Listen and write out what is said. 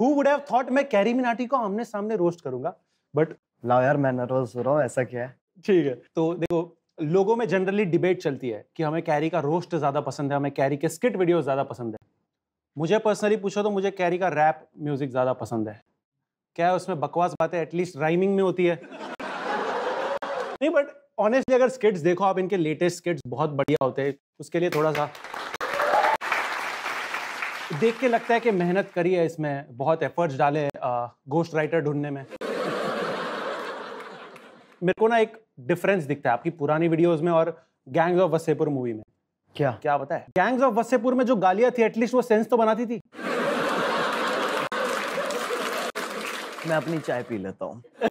who would have thought मैं कैरी मिनाटी को आमने सामने रोस्ट करूंगा बट लाओ यार मैं नर्वस हो रहा हूँ ऐसा क्या है ठीक है तो देखो लोगों में जनरली डिबेट चलती है कि हमें कैरी का रोस्ट ज़्यादा पसंद है हमें कैरी के स्किट वीडियो ज़्यादा पसंद है मुझे पर्सनली पूछो तो मुझे कैरी का रैप म्यूज़िक ज़्यादा पसंद है क्या है उसमें बकवास बातें एटलीस्ट राइमिंग में होती है नहीं बट ऑनेस्टली अगर स्किट्स देखो आप इनके लेटेस्ट स्किट्स बहुत बढ़िया होते हैं उसके लिए थोड़ा सा देख के लगता है कि मेहनत करी है इसमें बहुत एफर्ट्स डाले गोस्ट राइटर ढूंढने में मेरे को ना एक डिफरेंस दिखता है आपकी पुरानी वीडियोस में और गैंग्स ऑफ वसेपुर मूवी में क्या क्या पता है गैंग्स ऑफ वसेपुर में जो गालियां थी एटलीस्ट वो सेंस तो बनाती थी मैं अपनी चाय पी लेता हूँ